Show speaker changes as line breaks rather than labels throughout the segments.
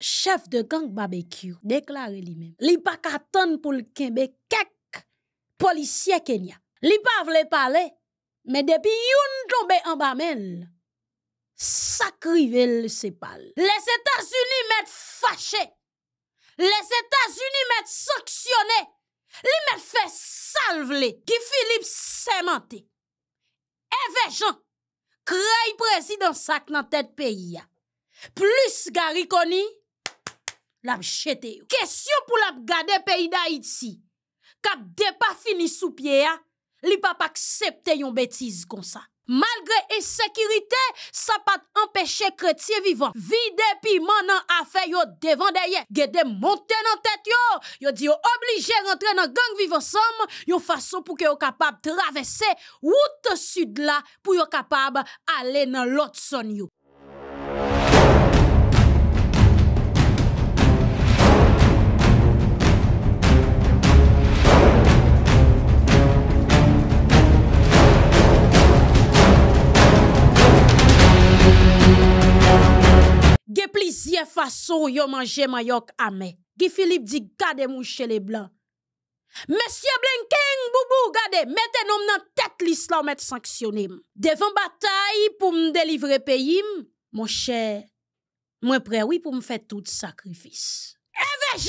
chef de gang barbecue, déclaré lui-même. Li pas attendre pour le kembe kek policier Kenya. Li pas vle parler, mais depuis yon tombe en bamel, sacrivel se pal. Les États-Unis mettent fâché. Les États-Unis mettent sanctionné. Li met fè salvele ki Philippe sémenté. Eve jan, président président sak nan tête pays. Plus Plus Garikoni, la chete yo. Kesyon pou la gade peyi iti, kap pa fini sous pied. ya, li pas accepte yon bêtise kon sa. Malgre ça sa empêcher chrétien vivant. vivant. Vide piment nan afe yo devan deye. Gede monte nan tête. yo. Yo di yo oblige rentre nan gang vivant som. Yo façon pour ke yo capable traverser route sud la pour yo capable aller nan l'autre son yo. Façon yon yo manje mayok ame. Gi Philippe dit, gade mouche les blancs. Monsieur Blinken, boubou, gade, mette nom nan tête l'Islam et Devant bataille pour me délivrer pays, mon cher, moi prêt Oui, pour me faire tout sacrifice. Eve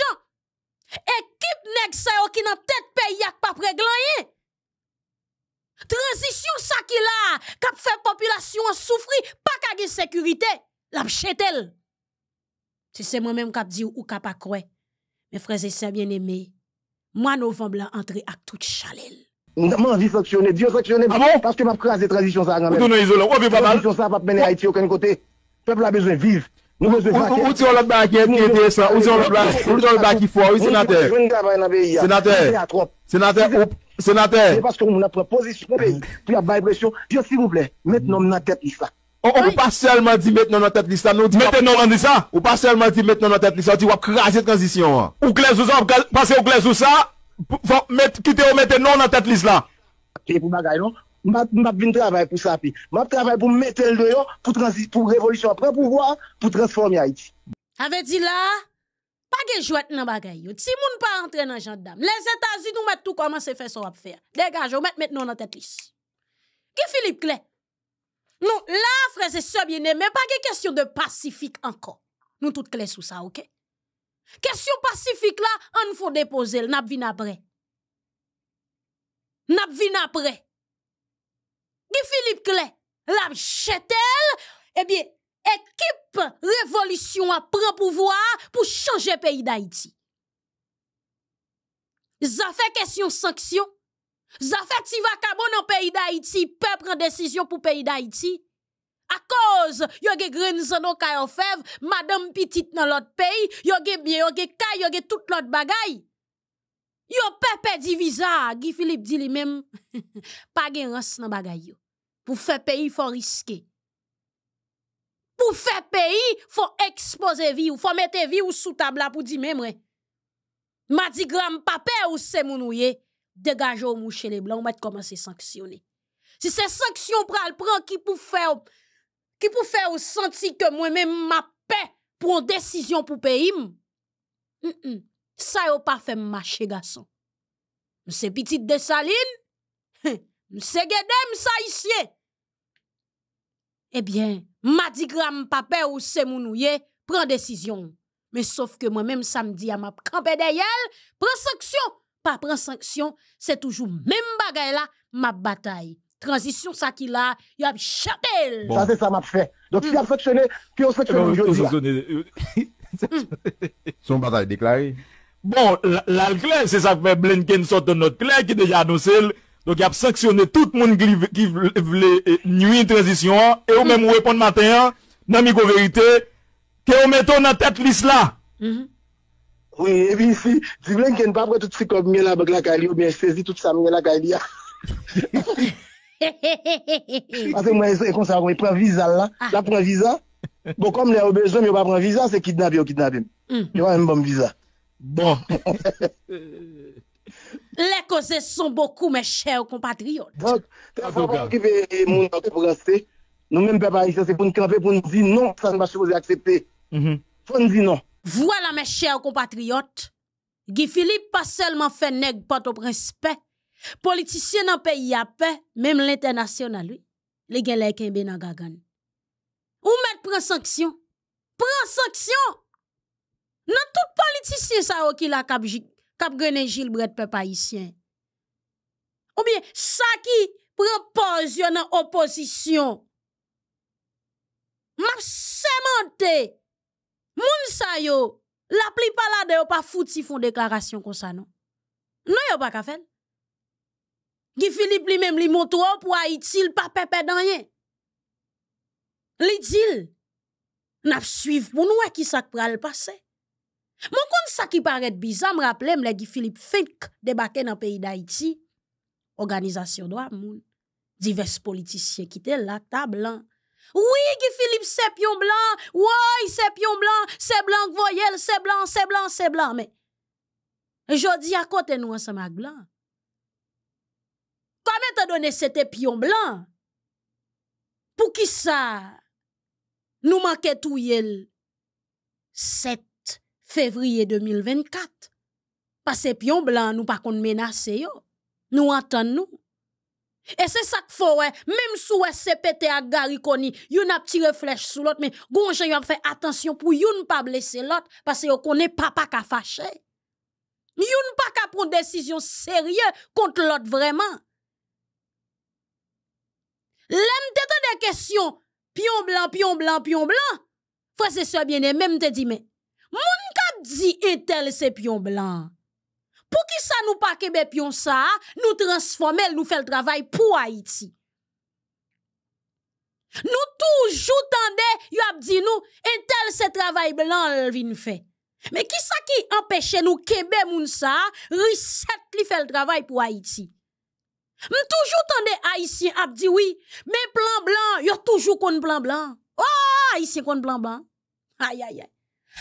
eh, Équipe nek qui sayo ki nan tet ak pa preglanyen. Transition sa ki la, kap fè population soufri, pa kage sécurité, l'a chetel. Se se mwen menm kap di ou kap a kwe, me freze se a bien eme, mwa novemb la antre ak tout chalel.
Mwen anvi saksyonne, diyo saksyonne, paske m ap kras de tradisyon sa a gamen. Ou tou nou izolo, ou obi pa mal? Tradisyon sa ap ap mene ha iti ou ken kote, pepl la bezwen viv. Ou ti yon lot banki et kente san, ou ti yon lot banki fwa, ou senatèr? Senatèr, senatèr, senatèr! Se paske moun ap reposi si pou pe, pou yap vay presyon, diyo si moun ple, met nan m nan tet ifak. Ou pa selman di met nou nan tet lis anou? Met nou nan lis an? Ou pa selman di met nou nan tet lis anou? Ou pa selman di wap krasye transisyon anou? Ou glèz ou sa, pase ou glèz ou sa, kite ou met nou nan tet lis anou? Ape ki pou bagay nou? Ape vin travay pou sa api. Ape travay pou metel de yo, pou revolisyon, pou transform ya iti.
Ape di la, pa gejouat nan bagay yo, ti moun pa entre nan jant dam. Les Etats-Unis nou met tou koman se fè so ap fè. Degaj, ou met nou nan tet lis. Ki Filip Klet? Nou la, freze, sebyenè, mè pa ge kèsyon de pasifik ankon. Nou tout kle sou sa, ok? Kèsyon pasifik la, an nou fò depose l, nabvi nabre. Nabvi nabre. Ki Filip kle? Lab chetel, ebyen, eh ekip revolisyon apren pouvoar pou chanje peyi d'Haïti. Zan fè kèsyon sanksyon? Zafet si va kabon an peyi da iti, pe pren desisyon pou peyi da iti. A koz, yo ge grenzono kayo fev, madame pitit nan lot peyi, yo ge bie, yo ge kay, yo ge tout lot bagay. Yo pepe diviza, gi Filip di li mem, pa gen rast nan bagay yo. Pou fe peyi, fò riske. Pou fe peyi, fò expose vi ou, fò mette vi ou sou tabla pou di mem re. Ma di gram pape ou se moun ou ye. Dégagez au moucher les blancs, on va commencer à sanctionner. Si ces sanctions pral prend qui pour faire qui pour faire sentir que moi-même ma paix pour décision pour pays. Ça yo pas fait marcher garçon. C'est petit de saline. Hein, c'est gedem ça ici. Eh bien, m'a dit grand papa ou c'est prend décision. Mais sauf que moi-même samedi à m'a campé d'ailleurs prend sanction Pa pren sanksyon, se toujou mem bagay la, map batay. Transisyon sa ki la, yon ap chatelle. Bon. Sa
se sa map fe. Don ki hmm. ap saksyone, ki yon saksyone. Son batay deklai. Bon, lal kler, se sa fe Blenken sote not kler ki deja anosel. Don ki ap saksyone tout moun ki vle nye yon transisyon. E ou men mwepon maten, nan miko verite, ke ou meton nan tet lis la. Mm-hmm. Oui, et puis si, si vlen ken pa pre tout si kom miye la beg la kari, ou miye sezi tout sa miye la kari ya.
Ase mwen se kon
sa kon pre vizal la, la pre vizal, bo kom le ou bejom yo pa pre vizal, se kidnab mm. yo kidnabem. Yo an mbom vizal. Bon.
Le koze son boku me chè ou kompatriot. Bon, te apon ki ve moun anke pou gaste,
nou men pe parise se pou nkranpe, pou nzi non, sa nba chokose aksepte. Fon nzi non.
Voilà mes chers compatriotes, Guy Philippe pas seulement fait nègre, pas au respect, politicien dans pays à paix, même l'international lui, les gars les nan gagan. Ou met prend sanction. Prend sanction. Nan tout politicien ça qui la cap cap gagner Gilles peuple Ou bien ça qui position dans opposition. M'a sémenté Moun sa yo, la pli palade yo pa fouti font déclaration kon sa non. Non yo pa ka fel. Guy Philippe li même li monto pour pou Haiti l pa pepe dan yen. Li dil, n'a suiv pou nou wè ki pral passé. Mon kon ça ki paraît bizarre, me rappele m Guy Philippe Fink debake dans pays pays d'Haïti. Organisation de moun. Divers politiciens qui te la tablan. Hein. Oui, Guy Philippe, c'est pion blanc. Oui, c'est pion blanc. C'est blanc, voyelle, c'est blanc, c'est blanc, c'est blanc. Mais, je dis à côté nous ensemble avec blanc. Comment as donné cet pion blanc, pour qui ça? Nous manquons tout yel 7 février 2024. Parce que pion blanc, nous pas qu'on menace yo. Nous entendons nous. Et c'est ça qu'il faut, Même si vous pété à Gary y a un petit flèche sur l'autre, mais il faut fait attention pour ne pas blesser l'autre, parce que vous connaît papa qu'à a fâché. Vous ne pas prendre une décision sérieuse contre l'autre vraiment. L'homme te des questions, pion blanc, pion blanc, pion blanc. Frère, c'est ça bien, et même te dit, mais, mon cap dit, elle, tel, pions pion blanc. Pour Pou ça nous nou pa kebe nous sa, nou transformel nou le travay pou Haïti Nou toujou tande, yo dit nous un tel se travay blan vin mais qui ki sa ki nous nou kebe moun sa, riset li le travail pour Haïti. Nous toujours tande haïtien ap dit oui, mais plan blanc yo toujours kon plan blanc. Oh, haïtien kon plan blanc. Aïe aïe aïe.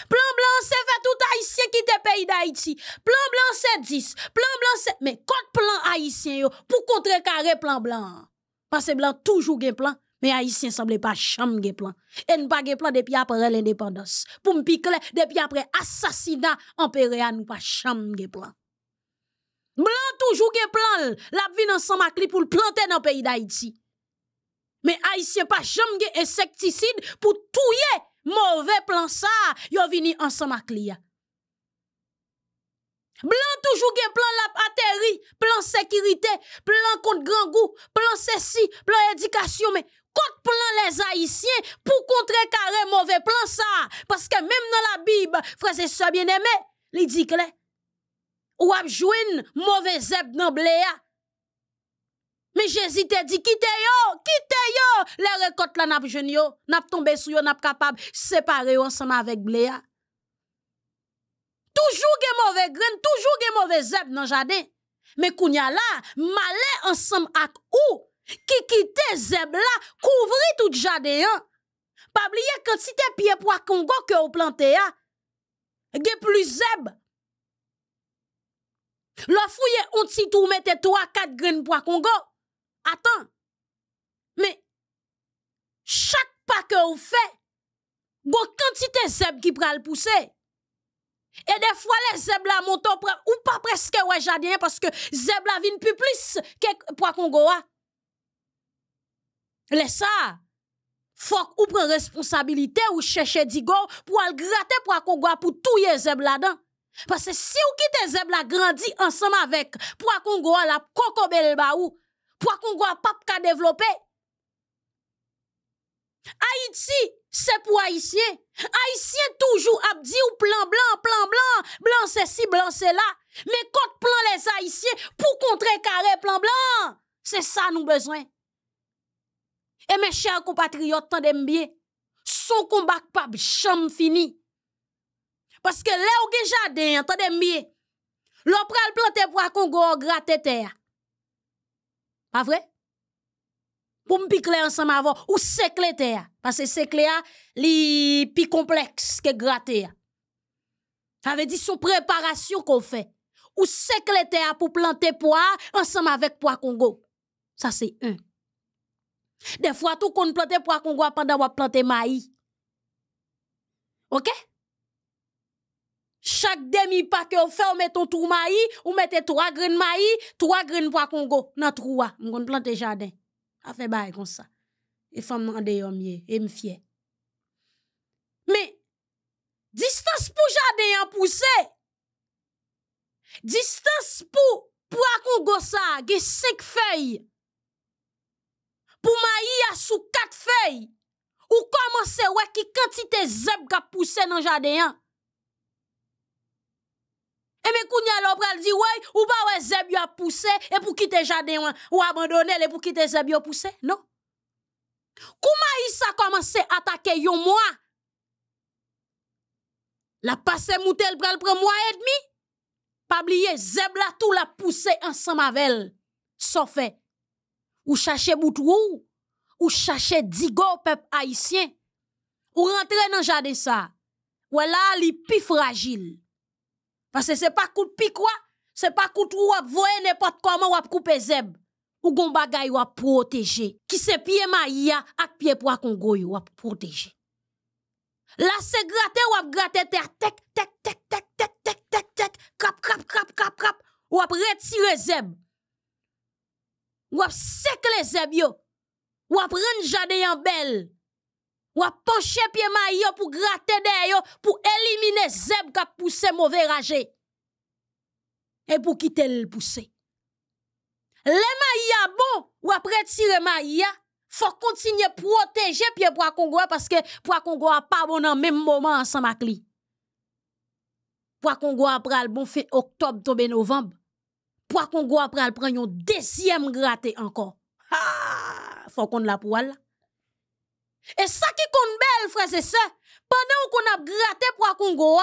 Plan blanc, c'est fait tout haïtien qui te pays d'Haïti. Plan blanc, c'est 10. Plan blanc, c'est... Mais quand plan haïtien, pour contrecarrer plan blanc. Parce que blanc toujours gen plan. Mais haïtien semble pas cham plan. Et ne pas gen plan depuis après l'indépendance. Pour me piquer, depuis après assassinat, en nous pas cham plan. Blanc toujours gen plan, la vie ensemble son lui pour le planter dans le pays d'Haïti. Mais haïtien pas jamais gen insecticide pour touiller Mauvais plan ça, yon vini ensemble avec Blan toujours gen plan l'a atterri, plan sécurité, plan contre grand goût, plan ceci, plan éducation, mais contre plan les haïtiens pour contrer carré mauvais plan ça. Parce que même dans la Bible, Frère et bien aimé, il dit que ou ap mauvais zeb dans Bléa. mi jesite di kite yo, kite yo, le rekot la nap jen yo, nap tombe sou yo, nap kapab, separe yo ansam avek ble ya. Toujou gen mouve gren, toujou gen mouve zeb nan jade, me kounya la, male ansam ak ou, ki kite zeb la, kouvri tout jade yan, pabliye konti te pie po akongo ke ou plante ya, gen pli zeb, lo fouye onti tou mette 3-4 gren po akongo, Attends. Mais chaque pas que y fait, une quantité de zèbre qui pral pousser. Et des fois, les zèbres la montent ou pas presque ouais jardin parce que zèbres la vine plus plus que pour Congoa. Les ça, faut ou prenne responsabilité ou chercher digo pour gratter pour Congoa pour tout les là-dedans. Parce que si vous quittez zèbres la grandi ensemble avec pour Congoa la Kokobelbaou. baou, pou akon gwa pap ka devlopè. Haïti, se pou haïsye. Haïsye toujou ap di ou plan blan, plan blan, blan se si, blan se la. Men kote plan les haïsye pou kontre kare plan blan. Se sa nou bezwen. E men chè akon patriot tan dembyè, son kon bak pap chanm fini. Paske le ou ge jaden tan dembyè, lop pral plante pou akon gwa gratete ya. Pas vrai? Pour me piquer ensemble avant, ou terre. Parce que secler li plus complexe que gratter. Ça veut dire son préparation qu'on fait. Ou terre pour planter poids ensemble avec poids Congo. Ça c'est un. Des fois, tout qu'on plante poids Congo pendant qu'on plante maïs. Ok? Chaque demi paquet on vous faites, vous un tour maïs, ou mettez trois graines maïs, trois graines pour Congo. Dans trou, hein. On plante le jardin. A fait bail comme ça. Et femme en dehors mieux, et me Mais, distance pour jardin en poussé. Distance pour, pois Congo ça, a cinq feuilles. Pour maïs, a sous quatre feuilles. Ou commencez, ouais, qui quantité zèbre qui poussé dans le jardin. Hein. Et eh mes quand l'opral dit ouais, ou pas ouais zeb a poussé et pour quitter jardin ou abandonner les pour quitter zeb a poussé? Non. ils ont commencé à attaquer moi. La passe moutel pral pran moi et demi. Pas oublier zeb a tout la poussé ensemble avec sauf ou chercher boutrou ou chercher digo peuple haïtien ou rentrer dans jardin ça. Voilà, li plus fragile. Parce que c'est pas coup de ce c'est pas coup de ouap voyez n'importe comment, ou couper zeb. Ou gon bagay ou protéger. Qui se pied maïa, ak pied pour Congo ou protéger. Là, c'est gratter ou gratter tec, tec, tec, tec, tec, crap, crap, crap, ou zeb. Ou sec les zeb yo. Ou ap rendre jardin en belle. Ou ap poche piye ma yon pou gratte de yon pou elimine zeb kap pousse mouve raje. E pou kite l pou se. Le ma yon bon ou ap pretire ma yon, fok kontinye proteje piye pou akongwa paske pou akongwa pa bon nan menm mouman ansan mak li. Pou akongwa pral bon fe oktob tobe novemb. Pou akongwa pral pran yon desyem gratte ankon. Fok kont la pou al la. Et ça qui compte belle, frère, c'est ça. Pendant qu'on a gratté pour Congo,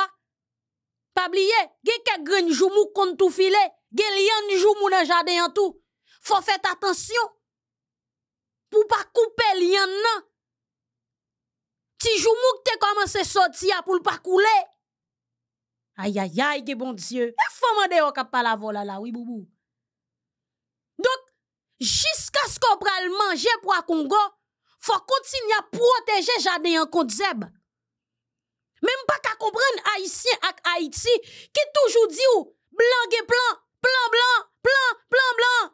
pas oublier, a quelques grenes joumou ont tout filé, gen lien joumou dans jardin en tout. Faut faire attention. Pour pas couper lien nan. Ti joumou qui t'es commencé sortir pour pas couler. Aïe aïe aïe, bon Dieu. Il faut m'en dire pas la vola là, oui, boubou. Donc, jusqu'à ce qu'on le manger pour Congo, fò kont si ni a proteje janen yon kont zeb. Mem pa ka kompren Aïtien ak Aïti, ki toujou di ou, blan gen plan, plan blan, plan, plan blan,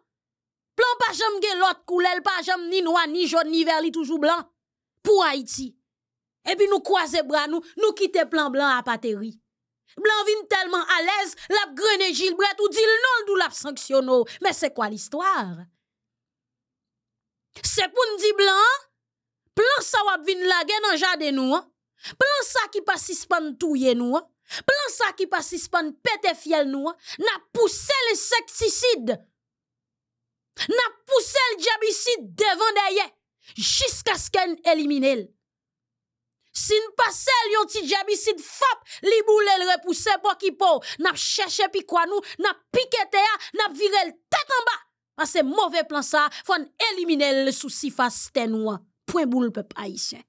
plan pa jom gen lot koulel, pa jom ni noan, ni joun, ni verli, toujou blan, pou Aïti. Ebi nou kwa zebra nou, nou kite plan blan apateri. Blan vin telman alez, lap grenè jil bret ou di l'non l'dou lap sanksyon nou. Men se kwa l'histoire? Se pou n'di blan, Plan va wap vin lage nan jade nou an. Hein. Plan ça ki pas suspend touye nou hein. Plan ça ki pas suspend pete fiel nou hein. Na pousse l'insekticide. Na pousse devant devant deye. Jiska sken elimine l. si pase l yon ti diabicide fap, li boule le repousse po ki po. N'a cherché pi quoi nou, n'a viré a, n'a viré le tête en ba. An ah, se mauvais plan ça, fon elimine le souci si point pour le peuple haïtien.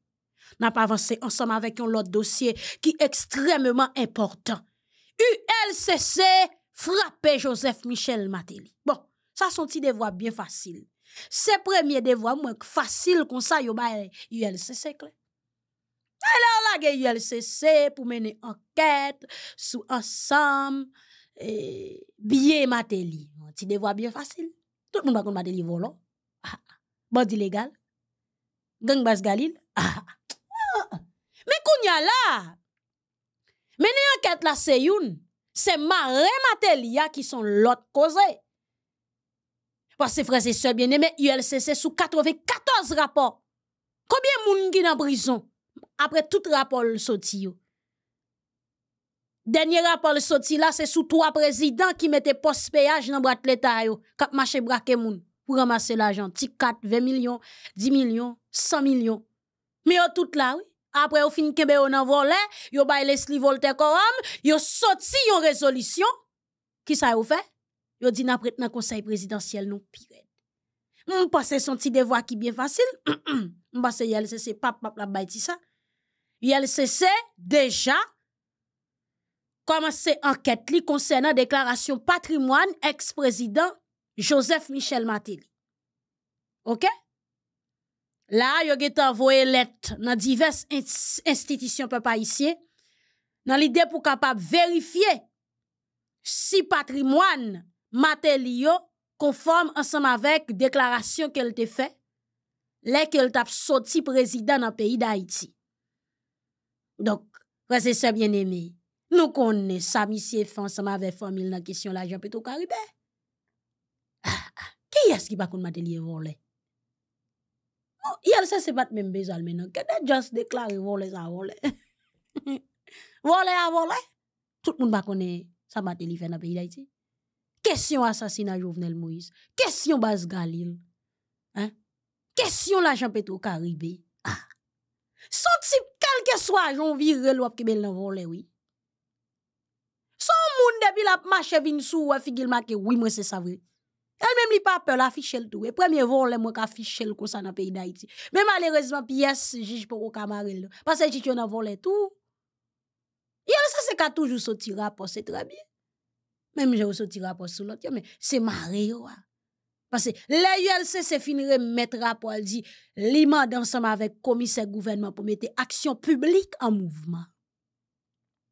N'a pas avancé ensemble avec un autre dossier qui est extrêmement important. ULCC frappé Joseph Michel Matéli. Bon, ça sont des devoirs bien faciles. Ces premiers devoirs moins faciles comme ça yo ba ULCC clair. Alors la ULCC pour mener enquête sous ensemble et bien Matéli. Un petit devoir bien facile. Tout le monde va Matéli volant. Ah, ah. bon illégal gang Galil. Ah, ah. Mais qu'on y a là, mais enquête là, c'est une. C'est Maré Matelia qui sont l'autre causé. Parce que frères et sœurs bien-aimés, ULCC sous 94 rapports. Combien de gens sont en prison après tout rapport sorti Dernier rapport sorti là, c'est sous trois présidents qui mettaient post-péage dans le bras de l'État, qui marché les moun ramasser l'argent, 4, 20 millions, 10 millions, 100 millions. Mais yon tout là, oui. Après, au fin kebe yon nan volé, yo les Leslie Voltaire koram, yo sorti yon résolution. Qui ça yon fait? Yo dit n'a un conseil présidentiel non pire. On m'm passé son petit devoir qui bien facile. On le se pap, pap la bay ça. se déjà, commencé enquête li concernant déclaration patrimoine ex-président Joseph Michel Matéli. OK? Là, yo get envoyé lettre dans diverses institutions peuple dans l'idée pour capable vérifier si patrimoine Matéli conforme ensemble avec déclaration qu'elle t'a fait les qu'elle t'a sorti président dans pays d'Haïti. Donc, frères et bien aimé, nous connaissons ça, monsieur, ensemble avec famille dans la question de l'argent pétro-caribé. Ki yas ki bakoun mateli e vole? Yal se se bat men bezal menan, ke de just deklari vole sa vole? Vole a vole? Tout moun bakoun e sa mateli fe na peyday ti? Kesyon asasina Jovenel Moïse? Kesyon baz Galil? Kesyon la champetou Karibé? Ah! Son tip kelke swajon vir rel wap ke bel nan vole wii? Son moun debil ap ma chevin sou wap figil ma ke wii mwen se savri? même li pas peur l'afficher le tout. Et premier volet moi afficher le comme ça dans pays d'Haïti. Mais malheureusement pièce juge pour camarel. Parce que tu en volé tout. Et ça c'est qu'a toujours sorti rapport c'est très bien. Même j'ai sorti rapport sur l'autre mais c'est maré hein. parce que l'ULC c'est fini mettre rapport dit l'imande ensemble avec le commissaire gouvernement pour mettre action publique en mouvement.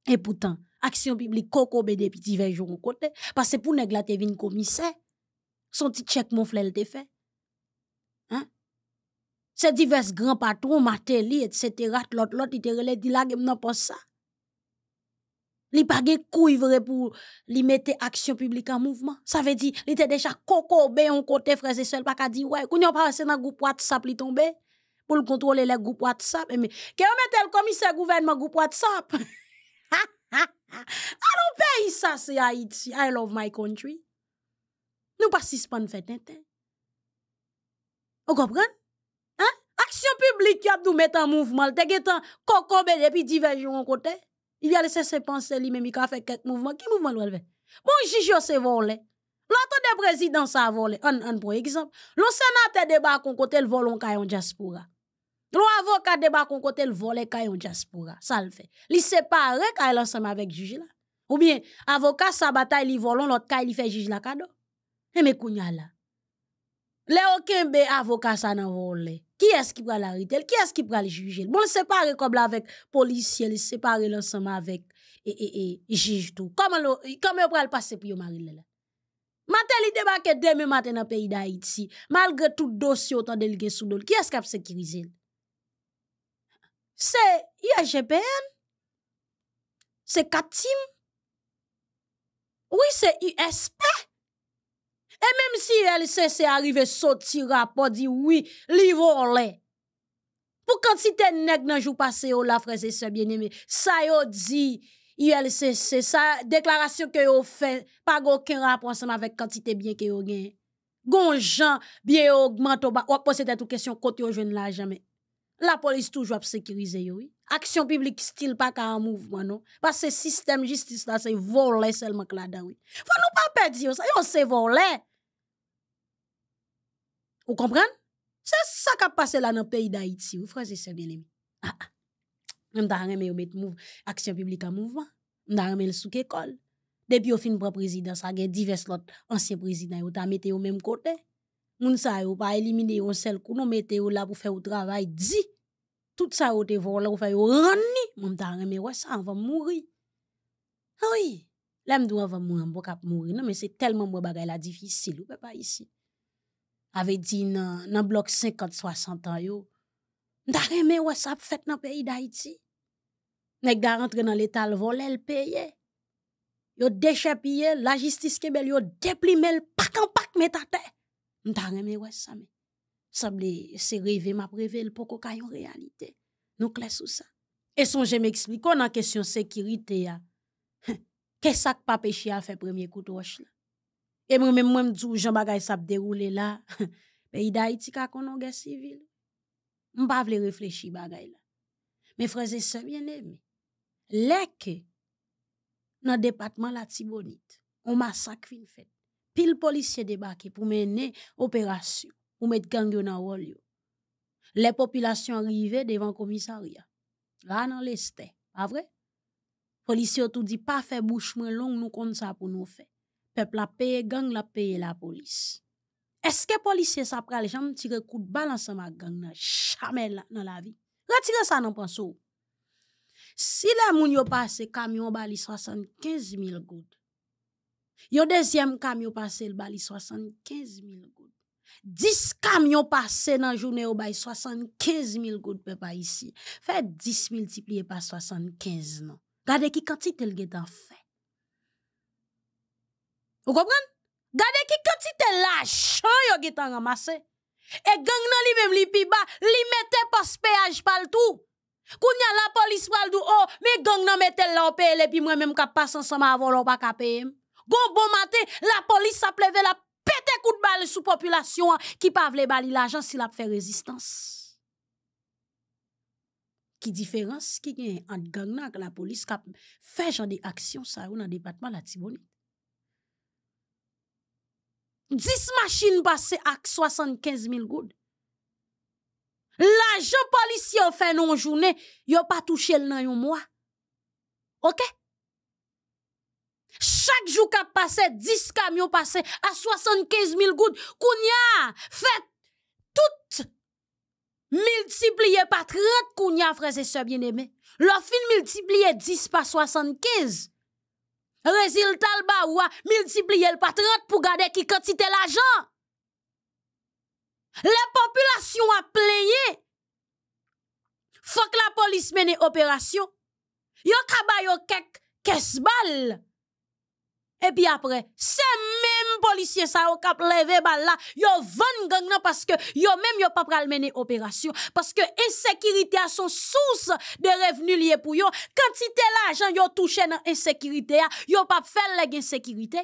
Et pourtant, action publique, coco bédé, petit au côté. Parce que pour nèg la commissaire, son petit check mon frère le fait. Hein? C'est divers grands patrons, Martelly, etc. L'autre, l'autre, il te relève, il dit là, pas ça. Il n'y a pas de couille pour mettre action publique en mouvement. Ça veut dire, il était déjà coco, ben, on côté frère seul pas qu'à dire, ouais, qu'on n'y a pas dans groupe WhatsApp, il tombé pour contrôler les groupe WhatsApp. Mais, qu'est-ce que le commissaire gouvernement groupe WhatsApp? alors ha, pays, ça, c'est Haïti. I love my country. Nous pas suspendre fait tintin. Hein. Vous comprenez Hein Action publique qui a nous mettre en mouvement, te getan kokobe depuis divers jours en côté. Il y a laissé ses pensées lui même il a fait quelques mouvements. Qui mouvement le fait Bon Jijo se volé. L'autre des présidents ça volé. Un pour exemple, le sénateur débat en côté le volon kayon diaspora. L'avocat débat qu'on côté le volé kayon diaspora. Ça le fait. Il séparé kay ensemble avec juge là. Ou bien avocat sa bataille li volon l'autre kay il fait juge la cadeau. E me kounya la. Le okin be avokat sa nan roule. Ki eski pra la ritel? Ki eski pra li jujel? Bon separe kob la vek polisye, li separe lansama vek, e, e, e, juj tou. Koman lo, koman yo pral pase pou yo marile la? Maten li debake deme maten an peyi da Haiti, malgre tout dosyo tan delige sou dole, ki eskap se kirizel? Se, IAGPN? Se, Katim? Ou, se, USP? Et même si elle arrive c'est arrivé rapport dit oui, li volé. Pour quand si t'es nèg dans jour passé ou la frère c'est bien-aimé, ça yo dit elle c'est ça, déclaration que a faite, pas aucun rapport ensemble avec quantité bien que vous avez. Gonjan, bien augmente, ou pas poser toute question, côté vous jeune la jamais. La police toujours sécuriser, oui. Action publique, style pas qu'un mouvement, non. Parce que système justice là, c'est volé seulement que là-dedans, oui. Faut nous pas perdre, ça, c'est volé. Vous comprenez? C'est ça qui a passé là dans le pays d'Haïti. Vous frères c'est bien aimé. Ah ah. Je de mettre action publique en mouvement. Je me le sous école. Depuis au fin président, ça a divers anciens présidents, qui ont mis au même côté. ça, pas éliminer un seul coup, mettez là pour faire le travail dit. Tout ça ont te vol pour faire ta de ouais ça mourir. Oui. L'homme, doit mourir, on pas mourir. Non mais c'est tellement moi la difficile ou pas ici avait dit dans le bloc 50-60 ans, yo, n'a rien ouais, ça fait dans le pays d'Haïti. Nèg da rentre dans l'État, le vol le paye. Yo déchapillé, la justice qui belle, yo déplimé, le pack en pack, met à terre. N'a rien ouais, ça, mais. Semble, c'est rêvé, m'a rêvé, le poko kayon réalité. Nous clés sous ça. Et son, je m'explique, on a question sécurité, ya. Hein. Qu'est-ce que pas péché a faire premier coup de là? Et moi même je me dis Jean Bagay ça déroulé là Mais pays d'Haïti été konon guerre civile. On pas veut réfléchir à là. Mes frères et sœurs bien-aimés, Là-que dans le département la Tibonite, on massacre fin fait. Pile policier débarqué pour mener opération pour mettre gang dans rôle. Les populations arrivaient devant commissariat. Là dans l'Est, pas vrai policiers tout dit pas faire bouche moins longue, nous compte ça pour nous faire la peye, gang la peye la ce que policier ça pral jam tire balle ensemble ma gang nan dans la, vie. la Retire ça. dans Si la moun yo pase camion bali 000 goud, yo deuxième camion passe le bali 000 goud, 10 dans passé journée, journée au bail 75.000 goud peut pas ici. fait 10 multiplié par 75 non regardez qui quantité. il en fait. Ou kompren? Gade ki kati te lachan yo getan ramase. E gang nan li mem li pi ba, li mette pospeyaj pal tou. Koun nyan la polis pral dou o, oh, me gang nan mette lopel epi mwen menm kap pasan sama avon lopak apem. Gon bon, bon mate, la polis sa pleve la pete kout bal sou populasyon an ki pa vle bali lachan sil ap fe rezistans. Ki diferans ki gen ant gang nan ak la polis kap fe jan de aksyon sa ou nan debatman la tibouni. 10 machines passées à 75 000 gouttes. L'agent policier fait non journée, a pas touché le dans mois. OK? Chaque jour qu'a passé, 10 camions passés à 75 000 gouttes. Kounia, fait tout multiplié par 30 kounia, frères et sœurs bien-aimés. Leur fin multiplié 10 par 75. Résultat le bas a multiplié le patriote pour garder qui quantité l'argent. La population a plié. Faut que la police mène opération. Yo kaba yo kek balle Et puis après, c'est policiers ça au cap levé bal là, yo van gang nan parce que yo même yo pas pral mener opération parce que insécurité a son source de revenus liés pour yo, quantité l'argent yo touché dans insécurité a, yo pas faire l'insécurité.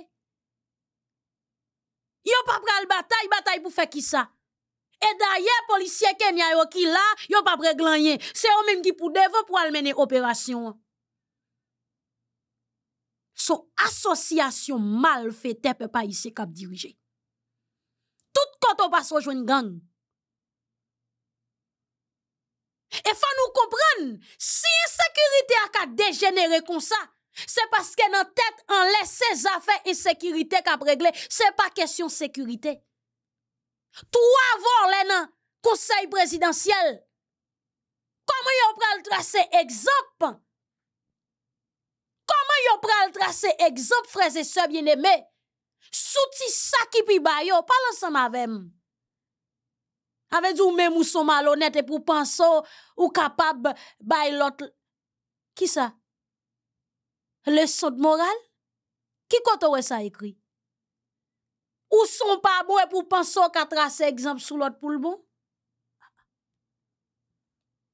Yo pas pral bataille, bataille pour faire qui ça et d'ailleurs, policiers Kenya yo qui là, yo pas rien. C'est eux même qui pour devant pour mener opération. Sou asosyasyon mal fete pe pa yise kap dirije. Tout koto pa sou jwen gang. E fa nou kompran, si yon sekurite akak dejenere kon sa, se paske nan tet an lese zafen yon sekurite kap regle, se pa kesyon sekurite. Tou avor lè nan konsey presidansyel, kom yon pral trase egzopan, Comment yon pral tracer exemple, frère et soeur bien-aimés? Souti sa qui puis ba yo, pas ensemble avec avec ou même ou sont malhonnêtes et pour penser ou capable by l'autre qui ça leçon de morale qui compte ou ça écrit ou sont pas bon et pour penser qu'à tracer exemple sous l'autre pour le bon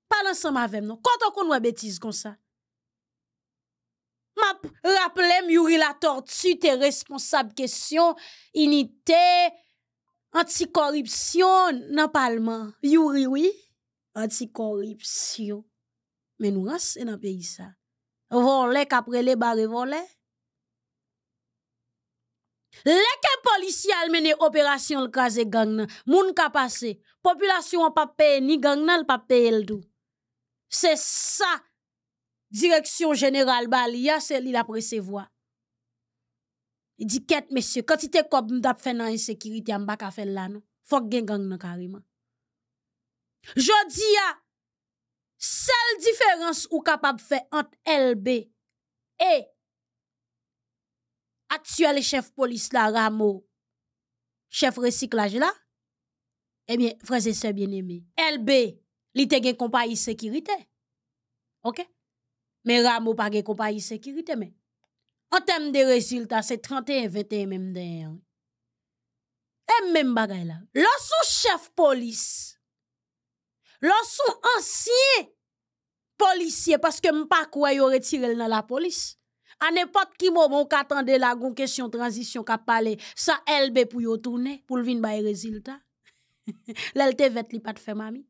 parle ensemble avec nous quand on connait bêtises comme ça Ma rappele m yuri la tortu te responsab kesyon, ini te antikorripsyon nan palman. Yuri, wii, antikorripsyon. Menou ase nan peyi sa. Vor lèk apre lè barè, vor lè. Lèk e polisi almenè operasyon l kaze gang nan, moun ka pase, populasyon pape ni gang nan l pape el do. Se sa, direction générale Balia, c'est lui la recevoir. Il dit qu'être monsieur, quand il te cob m'tap fait dans insécurité, am pas faire là non. Faut gen gang dis, carrément. y a seule différence ou capable faire entre LB et actuel chef police la Ramo, chef recyclage là. Eh bien, frères et sœurs bien-aimés, LB, il te gen compagnie sécurité. OK? mais Rameau pas de compagnie sécurité mais en termes de résultats c'est 31 21 même d'ailleurs et même bagaille là lorsque chef police lorsque ancien policier parce que me pas quoi pas aurait retiré dans la police à n'importe qui moment qu'attendait la question de transition qu'a parlé ça l'air ben, pour y retourner pour le vin les résultats l'elle te li pas de faire mamie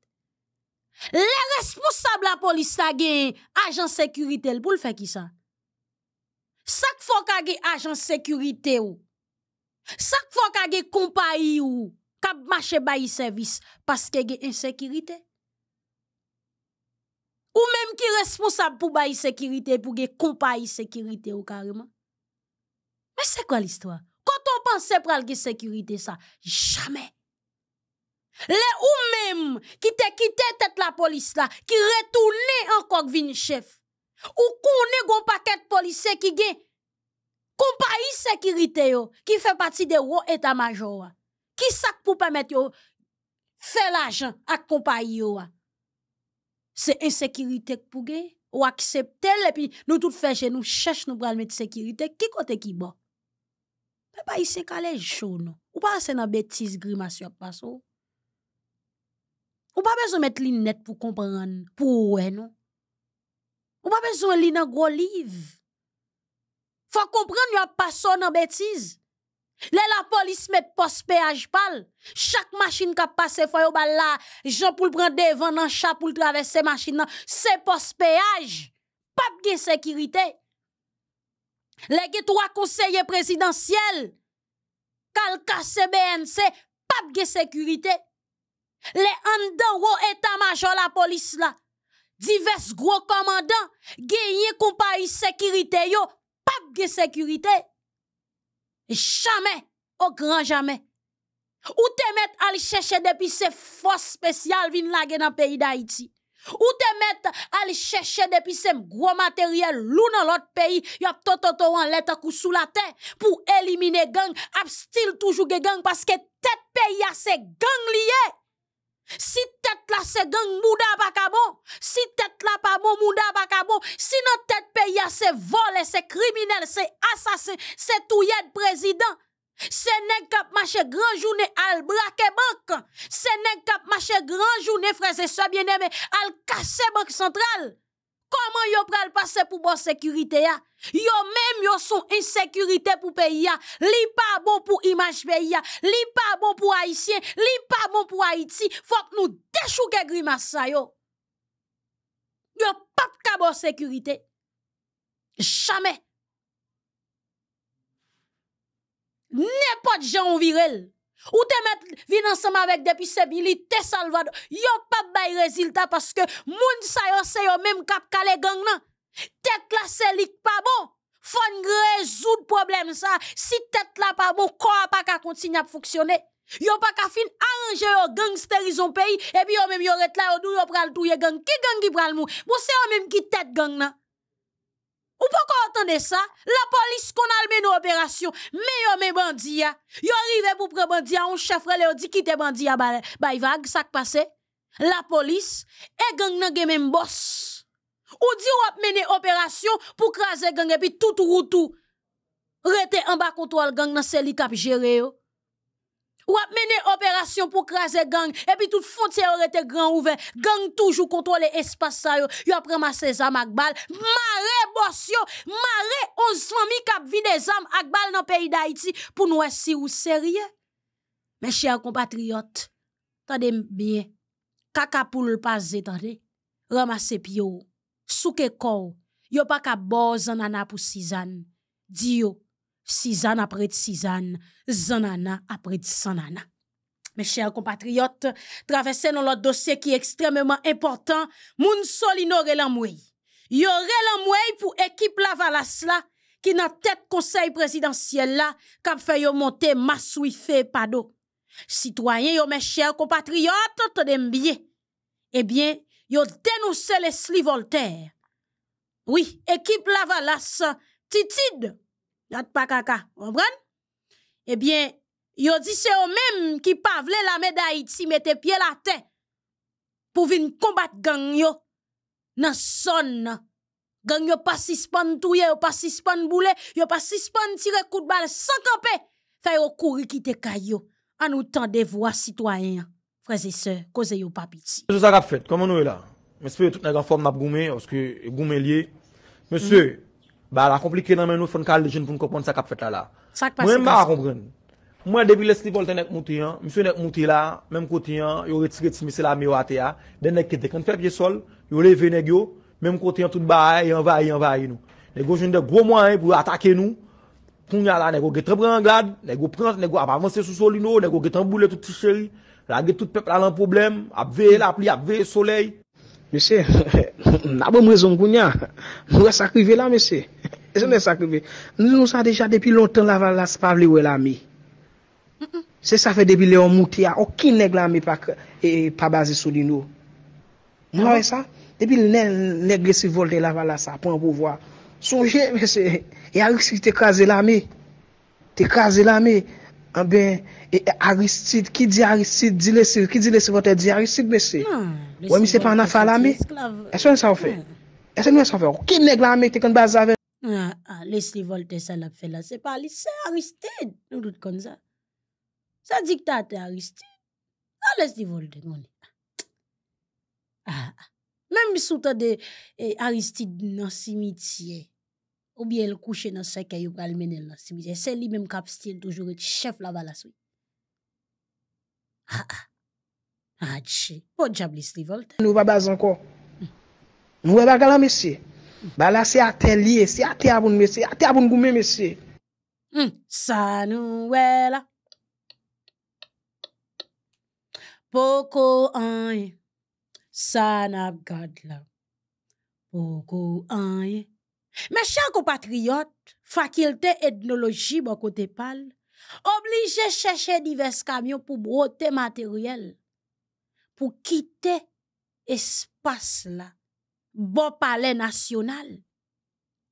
les responsables la police ont agent sécurité pour le faire qui ça? Chaque fois agent sécurité ou chaque fois qu'a compagnie ou qui marché bail service parce que une insécurité. Ou même qui responsable pour bail sécurité pour la compagnie sécurité carrément. Mais c'est quoi l'histoire? Quand on pense pour la sécurité ça, jamais Le ou mèm ki te kite tet la polis la, ki retoune ankonk vin chèf. Ou konè goun pakèt polisè ki gen, kompa yi sekirite yo, ki fè pati de wò etamajowa. Ki sak pou pèmèt yo, fè la jen ak kompa yi yo. Se ensekirite pou gen, ou akseptè lè pi nou tout fèche, nou chèche nou pralme tsekirite, ki kote ki bo. Pe pa yi se kalè jouno, ou pa asè nan betis grimasyok pa sou, Ou pas besoin de mettre net pour comprendre, pour ouais, non? Ou pas besoin de lire un gros livre? Faut comprendre, y pas personne en bêtise. Là, la police met post-péage Chaque machine qui passe, faut y'a là, gens pour le prendre devant un chat pour traverser machine, c'est poste péage Pas de sécurité. Les trois conseillers présidentiels, calcassé BNC, pas de sécurité. Les an dan major la police, là, divers gros commandants, genye compagnie sécurité, yo, sécurité. de sécurité. Jamais, au grand jamais. Ou te mettre al chercher depuis se fos spéciales vin là dans pays d'Haïti, Ou te met al chèche ces se matériel loun dans l'autre pays, peyi, tout to an lettre kou sous la terre pour éliminer gang, ap toujours des parce parce que tet pays a ces gang liés. Si tête là c'est gang mouda pas si tête là pas bon mouda pas si notre tête pays c'est volé, c'est criminel, c'est assassin, c'est touillet président. Se nèg kap mache grand journée al brake bank Se neg kap journée, frères et sœurs bien-aimés, al casser, banque centrale. Comment yo pral passe pour bon sécurité ya? Yo même yo son insécurité pour pays ya. Li pas bon pour image pays ya. Li pas bon pour haïtien, li pas bon pour Haïti. Faut que nous déchouke grimace sa yo. Yo pas de bon sécurité. Jamais. N'importe gens virel. Ou te met vin ensemble avec des te Salvador. Yo pas bay résultat parce que moun sa yo c'est yo même cap kale gang nan. Tête là c'est lik pas bon. Fon résoudre problème ça. Si tête là pas bon, corps pas ka continuer à fonctionner. Yo pas ka fin arranger yo gangsterison pays et puis yo même yo ret là yo dou yo pral touye gang. Qui gang qui pral mou? Bon c'est yo même qui tête gang nan. Ou pas qu'on entende ça? La police qu'on a mené opération, mais yon men bandi ya. Yon arrive pour prendre bandi on chef le dit quitte bandi ya ba, ba vague, ça passé. La police, et gang nan même boss. Ou dit ou a mené opération pour craser gang et puis tout tout tout. Rete en bas contrôle gang nan c'est li kap gérer Ou ap mene operasyon pou kraze gang, epi tout fonte or ete gran ouve, gang toujou kontrole espasa yo, yo ap remase zan ak bal, mare bors yo, mare onzman mi kap vide zan ak bal nan peyi da iti pou nou esi ou serye. Me chèr kompatriot, tade mbiye, kaka pou lupaze tade, remase piyo, souke kou, yo pa kap boz an anapou sizan, diyo. Sizan après de Sizan, Zanana après de Mes chers compatriotes, traversez dans notre dossier qui est extrêmement important, Lamouille. y Yo relamwey pour équipe Lavalas qui n'a tête conseil présidentiel là, cap fait yo monter Pado. Citoyens mes chers compatriotes, tenez bien. Eh bien, yo dénoncé Leslie Voltaire. Oui, équipe Lavalas, titide pas caca, kaka, comprenez Eh bien, yo dit c'est eux même qui pavle la médaille mette pied la tête pour vin combat gang yo nan son. Gang yo pas suspend touye, yo pas suspend boule, yo pas suspend tire coup de balle sans camper. au yo courir kite kayo. An nou tande voix citoyen. Frères et sœurs, cause yo pas piti.
Je sa fait, comment nous est là? Monsieur, tout n'a pas forme à goumé, parce que goumé lié. Monsieur, ba la komplike nan men nou fon kal de jen pou mkopon sa kap fet la la. Sak pa se kas. Mwen mba a kompren. Mwen debi les li vol ten ek mouti an, msou en ek mouti la, menm koti an, yo reti geti misela miwate a, den ek ketekan fek ye sol, yo leve enegyo, menm koti an tout ba a, envaye, envaye nou. Negojen dek gwo mwa e pou atake nou, pou nya la nego gete brangad, nego prent, nego avavansye sou sol ino, nego gete an boule tout tichey, lage tout pepl alan problem, apveye la pli, apveye soley, Mese,
nabou mrezon goun ya. Mwè sakrive la, mese. Je mè sakrive. Nou nou sa deja depi lontan la valas pavle wè la mi. Se sa fe debi leon mouti ya, okin neg la mi pa baze sou di nou. Mwè sa, debi le neg se volte la valas apon pou vwa. Sonje, mese, ya rik si te kaze la mi. Te kaze la mi. An eh ben, e Aristide, ki di Aristide, di lesir, ki di lesir votè, di Aristide mè sè? Nan, lesir votè, esklavè. Eswen sa ou fè? Eswen sa ou fè? Ou ki neglamè te kon bazave?
Nan, lesir votè san ap fè la, se pali, se Aristide, nou dout kon zan. Sa diktate Aristide, nan lesir votè mè mè. Mèm bisouta de eh, Aristide nan simitie. Ou biye el kouche nan seke yu balmenel la, si mize, ah, ah. ah, bon se li mem kap stil toujou et chef la bala sou.
Ha, ha, ha, chi, po djablis li volte. Nou va bazanko, nou we ba gala mesi, bala se ate liye, se ate avoun mesi, ate avoun goume mesi.
Sa hmm, nou we la, Poko anye, Sa nap gad la, Poko anye, Mes chers compatriotes, faculté ethnologie, bon côté pâle, obligé chercher divers camions pour broter matériel, pour quitter espace là, bon palais national.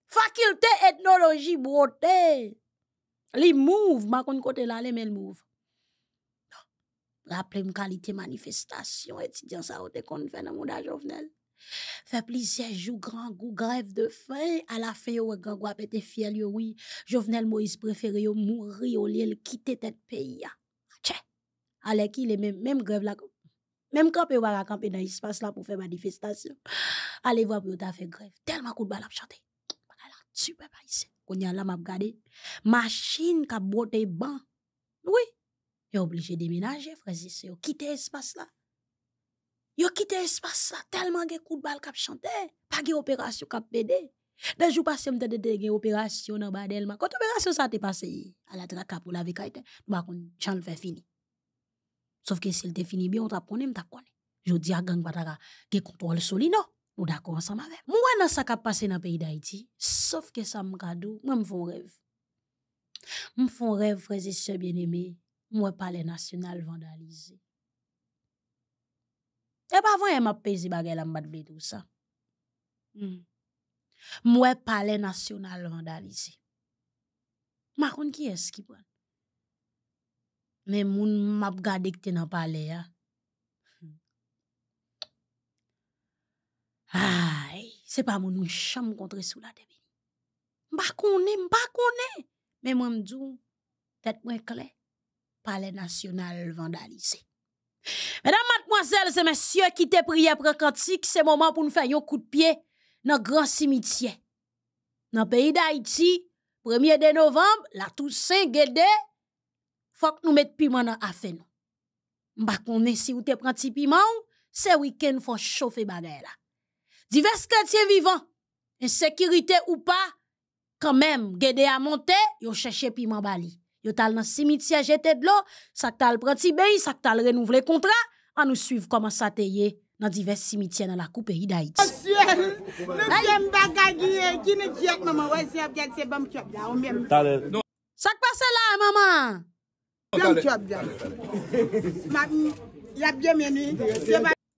Faculté ethnologie broter, les move, ma kon côté là, les mêmes move. Rappelez-moi qualité manifestation étudiants ça, ou te fait dans le monde à Jovenel fait plusieurs jours grand goût grève de faim à la fin au grand était fier oui Jovenel Moïse préféré mourir au lieu de quitter tel pays tchè allez qui les même grève là même quand vous va camper dans l'espace là pour faire manifestation allez voir pour t'as faire grève tellement de balle à chanter super pas ici On y a là m'a regardé machine qui a botté ban oui il est obligé de déménager frère c'est quitter l'espace là yo quitté espace là tellement de coup de balle cap chanter, pas de opération cap pédé. Deux ben, jours passés, m'tende de gen opération dans Badelma. Quand opération ça t'est passé à la traque pour la vécaïte, bah qu'on Charles fait fini. Sauf que s'il t'est fini bien, on t'a connu, m't'a connu. Je dis à gang batara, gen contrôle solide, non? Nous d'accord ensemble avec. Moi, dans ça qui passé dans le pays d'Haïti, sauf que ça me cadeau, moi, me font rêve. Me font rêve, frères et sœurs bien-aimés. Moi, pas les nationales vandalisées. E pa avon e map pezi bagay la mbadbe tou sa. Hmm. Mwe pale nasyonal vandalize. Mwa kon ki eski pou an. Men moun map gadek te nan pale ya. Hmm. Ay, se pa moun mwen chanm kontre sou la tebi. Mwa konen, mwa konen. Men mwen mdou, tet mwen kle, pale nasyonal vandalize. Mesdames, mademoiselles et messieurs, qui te prié après cantique, c'est moment pour nous faire un coup de pied dans le grand cimetière. Dans le pays d'Haïti, 1er novembre, la Toussaint Guédé, faut que nous mettions piment dans affaire nous. Mba konnen si ou te pran piment c'est week-end faut chauffer bagay la. Divers vivants, vivants, insécurité ou pas, quand même gede a monter yo du piment bali. Yo tal nas simitye jete dlo, sak tal prati beyi, sak tal renouv le kontra, an nou suiv koman sa teye nan divers simitye nan la koupe hidayit.
Bon, non. Sak pase la, mama!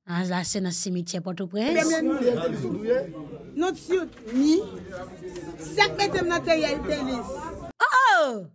An, zase nas simitye poto prez. An, zase
nas
simitye poto prez.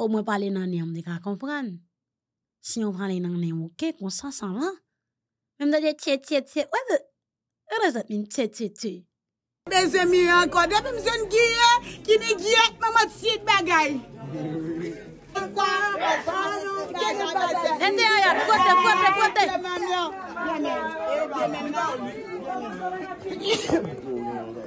Ou mwen pale nan ney mwen dey ka ah, kompran. Si yon pran le nan ney mwen kek mwen san sanvan. Mwen mwen dey chet chet chet. Ou eve, e rozat mwen chet
chet chet. Beze mi an kode, mwen mwen gen giye. Kinig yek mwen mwen tisit bagay. Mwen dey a ya, pote pote pote. Mwen dey a ya, pote
pote.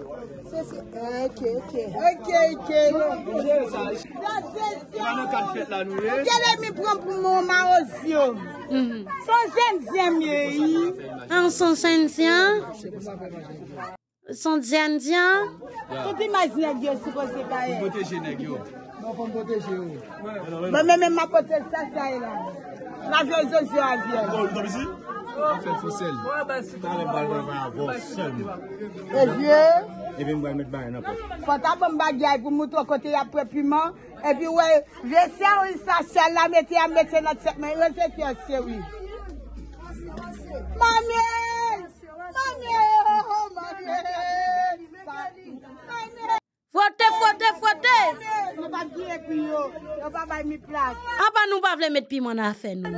Ah, ok, ok, ok, ok, non. ok, ok. Jè jè jè. Gè lè mi prou moun ma ozyom. Son jè jè mè yè. An son jè jè. Son jè jè. Kouti ma jè jè gyo, si pou se pa yè. Mwen pote jè nè gyo. Mwen fè mwen pote jè yo. Mwen mè mè mwen pote sasa yè la. La jè jè jè jè a jè. Nè mi zi?
A fè fò sel. Mwen fè fò sel. E jè jè. E
Fota bom bagyay pou moutou kote ya pwepi man E pi wè, vè sya wè sa sya la metye oh, a metye na tsekmen Wè se kyo sewi Mamyen, mamyen, mamyen
Fote, fote, fote A pa nou pa vle met pi man a fè nou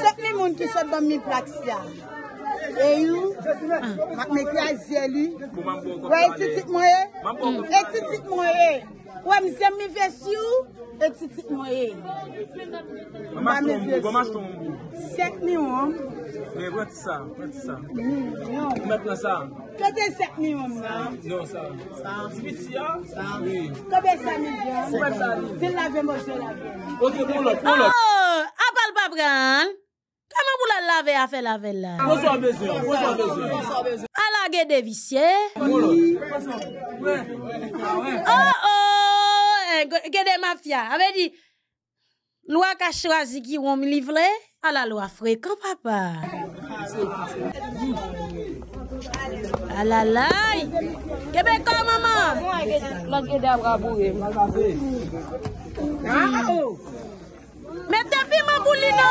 Se ki moun ti sot bom mi plak sya E yu, mak me kya jeli.
Ou e titik mwenye? Ou e titik mwenye?
Ou e mzèm me vèsyou? Ou e titik mwenye? Mwa mè vèsyou? Sek mi mm, yon?
Mwenye weti sa. Mwenye weti
sa. Kote sek mi yon? Sa. No sa. Sa. Sipit si an? Sa. Kope sa mi dyan? Sa. Din lave mwenye lave. Ote kon lòt. Ote. Oh, Abal
babran. Ou la lave afe lave la? Bozo a bezo, bozo a bezo Ala gede visye? O o, gede mafya Ave di Lwa kache wazi ki wom livre Ala lwa freko papa
A la lai Gebe kwa maman? Mwen gede abrabou Mwen gede abrabou Mwen tepi maboulina?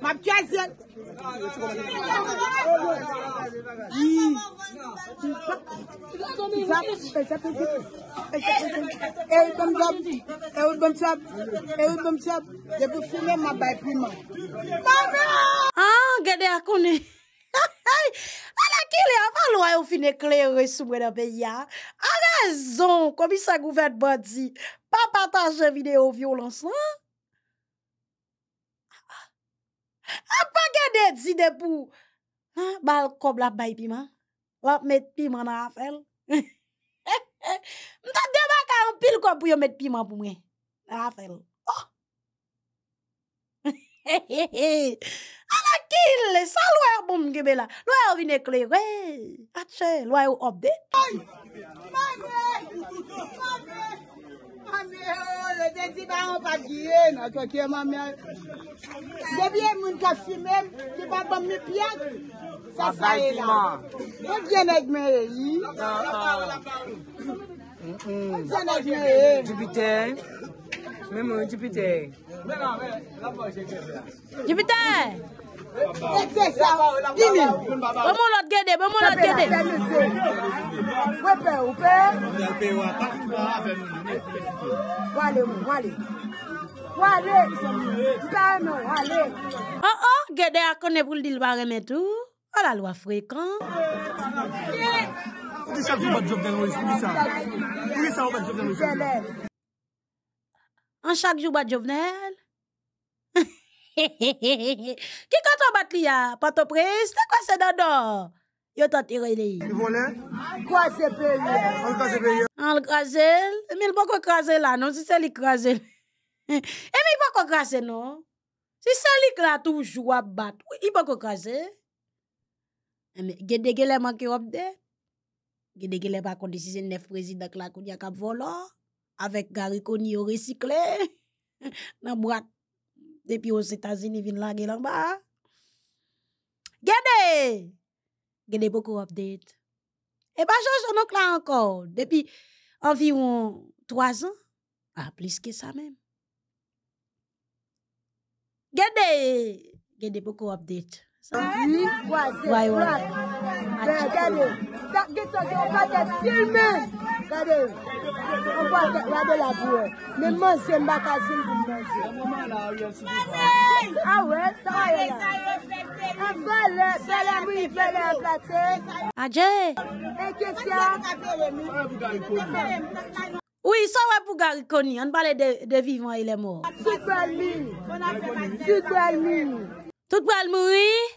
Mab kya zet? Hii! Zap! E sepe sepe!
E ou kom zap!
E ou kom zap! E Je pou fume mabay priman! Mabay! Ha! Gade akone! Ha! Ha! A la kile avalo a ou fin e kler resumwe
dabe ya! A rezon komisa gouvet ba di! Pa pataj de vide ou violonsan! A pa gen det si depou, bal kob la bay pima, wap met pima nan rafel. Mta deba ka an pil kob pou yo met pima pou mwen, nan rafel. A la kil, sa lwaer pou mgebe la, lwaer vine kle, wè, atse, lwaer ou obde.
Wè, wè, wè, wè, wè. A mi yo, oh, yo de ti ba an pa gye, na koke man men. Debyen moun kasi men, ki ba ban mi piak, sa saye la. E vjen ek men ye, yi. La pa ou, la pa ou. Jepite, mè moun jepite. Jepite! Ek zek sa, di mi. Bè moun lòt gèdè, bè moun lòt gèdè. Wale moun, wale. Wale. Wale. O, o, gèdè
akone voul di lwa remè tou. O la lwa frek an. An chak jou bat jo vnel. Qui compte en battre là Pas ton prince, c'est quoi c'est dedans Yo t'en tiré les. Ils vont Quoi c'est payé En le casse payé. On le casse Mais il va pas craser là, non, si c'est l'écraser. Et mais il va pas craser non. Si c'est l'écraser toujours à battre, il va pas craser. Mais gédé gélé manqué obde. Gédé gélé pas qu'on décide neuf présidents là qu'il y a cap volant avec Gary Conny au recyclé. Dans boîte. Depuis aux États-Unis, vin là, lang ba. Gede! Gede beaucoup update. Et pas chanj ton onk encore. Depuis environ 3 ans. ah, plus que ça même. Gede! Gede beaucoup update.
Oui, oui. Gade, anpwa gade la boue. Men monsen baka zil monsen. A mouman la a ouye ansi. Mounen! A ouye, sa yon la. A ouye, sa yon la. A fwale, fwale mouye fwale anplase. Adje! En kesya? A
ouye, sa ouye pou gare koni. An pale de vivan, ilen mou. Sou pwale
mouye.
Sou pwale mouye. Tout pwale mouye.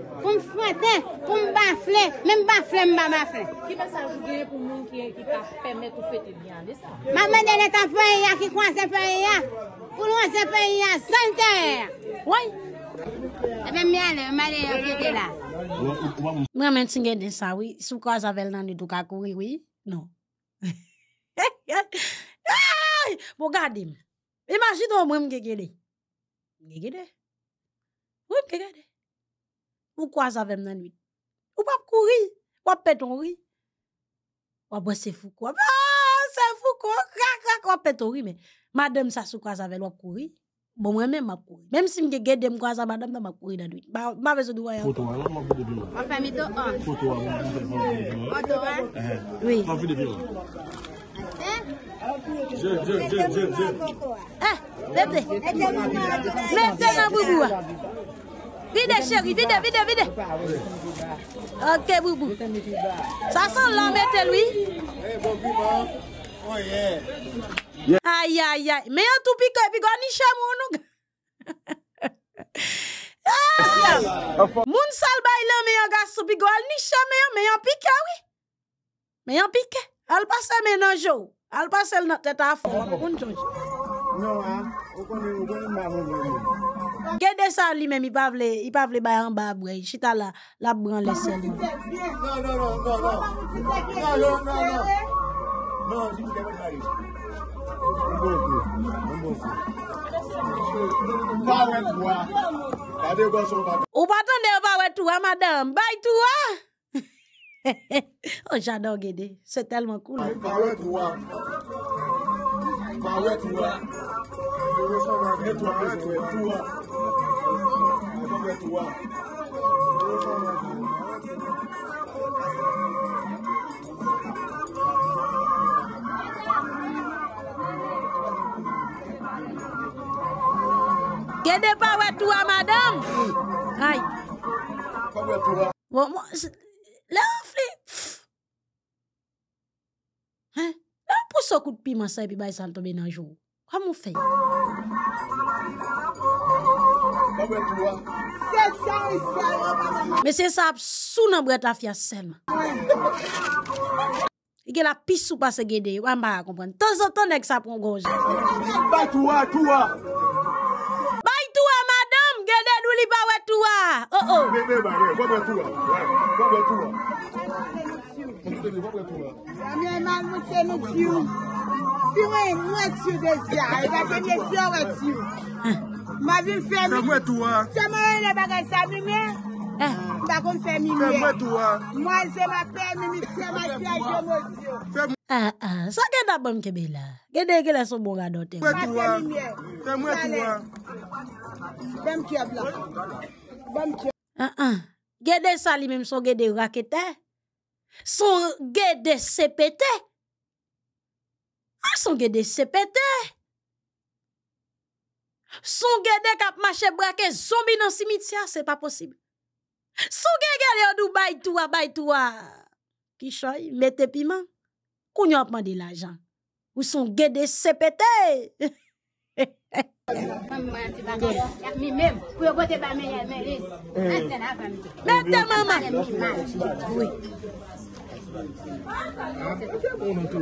pou m fwate, pou m bafle, m m bafle, m m bafle. Ki m sajouge pou moun ki ka pemet ou fwete byan de e e e sa? M a men dene ta fweya
ki kwan se fweya, pou loun se fweya, santer! Woy!
Epe m yale, m a le yon fwete la. M a men tsinge de sa, woy, sou kwa zavell nan de du kakouri, woy, nou. Mou gadim, ima sito m woy m gegele. M gegele, m woy m gegele. Ou kwa zavem nan wite. Ou wap kuri, wap peton wite. Wap wap ah, sefou kwa.
Wap sefou kwa,
wap peton wite. Ma dem sa sou kwa zavem wap kuri. Bon wè men wap kuri. Mem si mge gè dem kwa zavem wap kuri nan wite. Ma vezou dwa yon. Foto
wè, wap mwafi debi wap. Foto
wè,
wap
mwafi
debi
wap. Foto wè, wap mwafi debi wap. Eh? Eh? Eh? Mwen se mwen mwafi debi
wap. Vide, chérie, vide, vide,
vide. Ok, boubou. Ça sent l'embête, lui.
Aïe, aïe, aïe. Mais en tout pique, puis un niche mon Moun sal bay lan mais yon garçon puis gol ni mais en pique oui. Mais en pique. Elle passe menan jo. Al passe nan tête à fond. Non, hein.
Ou connaît ou
Gede ça lui même, il pas vle, il pas la, la Non, non, non, non, non, non,
non, non, non,
non, Ou ou non madame, non toi. Oh, j'adore c'est tellement cool. Gede pa wetouwa? Gede pa wetouwa madame? Hay! Kwa wetouwa? Womo? La wafle? La wapou sokout pi masay pi bay salto benanjou? Kwa
mwou fey? Gede pa wetouwa? Mwen se
sa ap sou nan bret la fya sem I gen la pisou pa se gede Wan ba a kompwen Ton son ton nek sa prongon Bay tou a tou a Bay tou a madame
Gede nou li ba wetou a Mwen mwen
mwen mwen Mwen mwen mwen Mwen mwen mwen
Mwen mwen mwen mwen Mwen mwen mwen Ma vil feme. Feme mwen tou an. Eh. Feme mwen tou an. Feme ah, ah. bon mwen tou an. Mwen se ma feme mi, se ma fye mwen tou an. An an, sa gèd ap mwen kebe la. Gèdè
gèdè sou mwen gado te. Feme mwen tou an.
Feme mwen tou an. Feme mwen
tou an. An an, gèdè sali mèm sou gèdè rakete. Sou gèdè sepete. Sou gèdè sepete. Son gede kap mache brake, zonbi nan simitia, se pa posib. Son gede gade yon dou bay tuwa, bay tuwa. Kishoy, mette piman, kou nyon apman di la jan. Ou son gede sepetè. Eh. Mette
maman.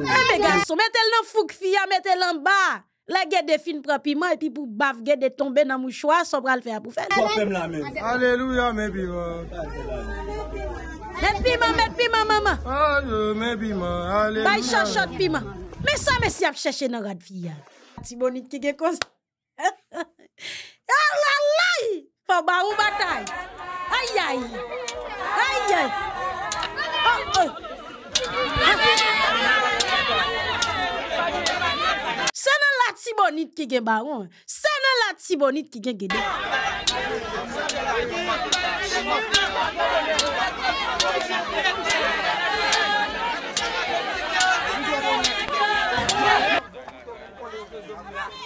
E me gansou,
mette lan fuk fia, mette lan ba. La guerre des prend piment, et puis pour baf guerre de tomber dans mouchoir, ça va le faire pour faire. Alléluia, mes piments.
Mes piments, mes piments, maman.
Alléluia, mes piments, alléluia. Bye, chachot piment. Mais ça, mais si a cherché dans la fille. Hein. Ti bonite qui est cause. Ah la la! Faut ba ou bataille. Aïe aïe. Aïe aïe. Oh, oh. Se nan la tsi bonit ki gen baron, se nan la tsi bonit ki gen gede.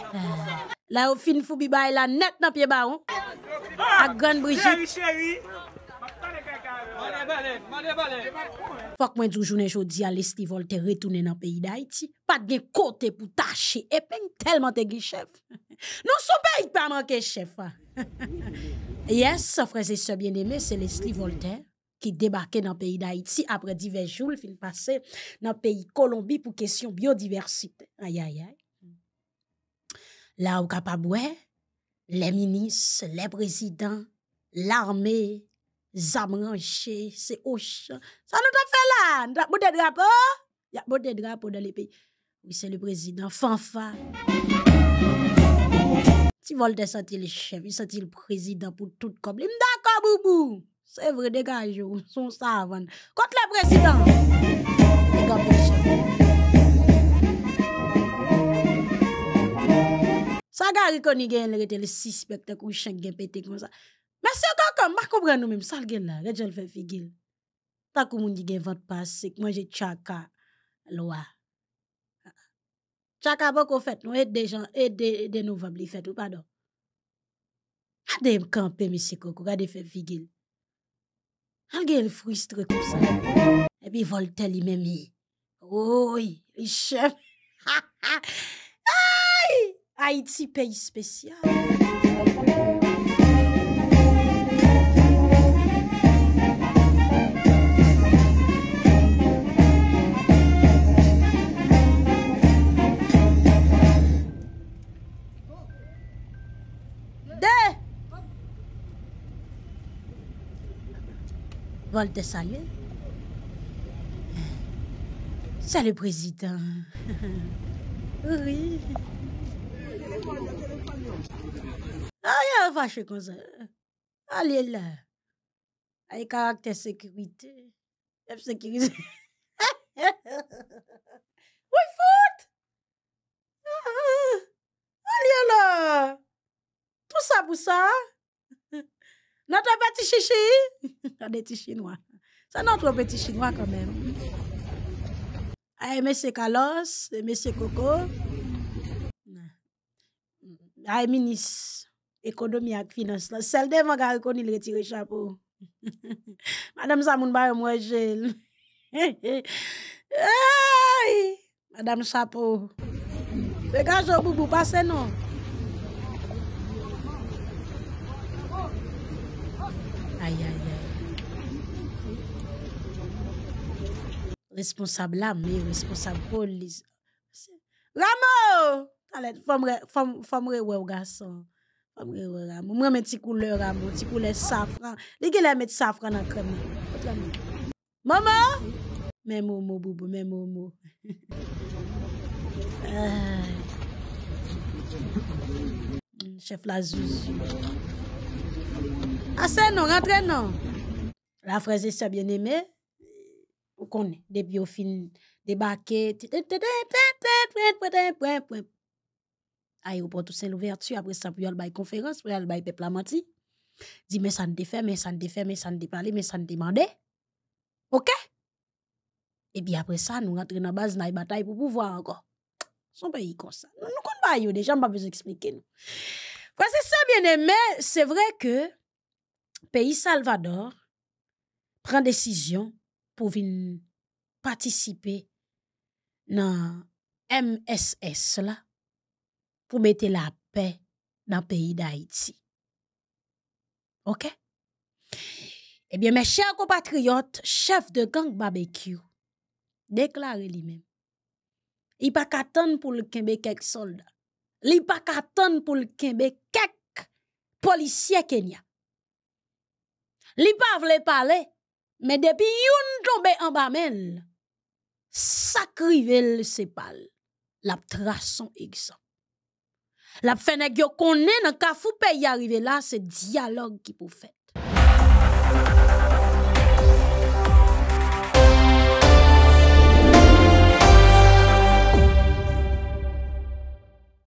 Ah. La ou fin fou bi baye la net nan piye baron.
A gwen boujik.
Fok mwen djou jounen jodi a Leslie Voltaire retounen nan peyi d'Haïti, pat gen kote pou tache epen tellement te gen chef. Non sou peyi pa manke chef. Ah. yes, freze se bien eme, c'est Leslie Voltaire ki debake nan peyi d'Haïti apre divers joul fil pase nan peyi Kolombi pou question biodiversite. Ayayay. La ou kapabwe, les ministres, les présidents, l'armée, zam c'est au Ça nous a fait là, nous de des drapeau. Il y a de drapeau dans les pays. Oui, c'est le président, fanfa. Si Voltaire sentit le chef, il sentit le président pour tout comme lui. D'accord, boubou. C'est vrai, dégage, son savon Contre le président. Dégage, le Ça, Gary Konig, il était le suspect, qui chien, pété comme ça. Mwen se yo kakam, mwen koubre nou mwen mwen sal gen la, rejel fe figil. Takou moun di gen vant pasik, mwen jen chaka loa. Chaka bo kou fet nou, et de jan, et de nou vab li fet ou pa do. A de mkanpe mwen se koko, a de fe figil. Al gen el frustre kou sa. E bi volte li men mi. Ouye, i chem. Haiti peyi spesya. salut. Salut, président. oui. Ah, il vache comme ça. Allez là. Avec caractère sécurité. F sécurité.
oui, faute. Ah, ah. allez là. Tout ça pour ça.
Notre petit chichi. petit chinois. C'est notre petit chinois quand même. Ah, M. Kalos, M. Coco. Ah, ministre économie et finance. Celle de mon gars, il retire le chapeau. Madame Samoun, bah, moi, j'ai. Madame Chapeau. Dégage au boubou, passez non. responsable la, mais responsable police. Ramo! Femme femme, ou garçon. Femme rewe ramo. Moi une petites couleur ramo, petites couleur safran. Les gars la met safran dans la crème. Maman! Même homo, boubou, même homo. Euh. Chef la zouzou. Assez non, rentrez non. La fraise est bien aimée konen, des au fin debake, aéroport Toussaint l'ouverture, après ça, pour y conférence, pour y peuple menti. Dit, mais ça ne défait, mais ça ne défait, mais ça ne mais ça ne demandait. OK? Et puis après ça, nous rentrons dans base, dans bataille pour pouvoir encore. Son pays comme ça. Nous connaissons pas, déjà, pas besoin d'expliquer. nous ça, bien aimé, c'est vrai que pays Salvador prend décision pour venir participer dans MSS là pour mettre la paix dans le pays d'Haïti. OK Eh bien mes chers compatriotes, chef de gang barbecue déclarez lui-même. Il pas qu'attendre pour le kembe quelques soldats. Il pas qu'attendre pour le kembe quelques policiers Kenya. Il pas veut parler mais depuis youn tombe en bas men, sakrivel sepal, La trason egzamp. La fenek yo konen an ka foupe yarive là, ce dialogue qui pou fait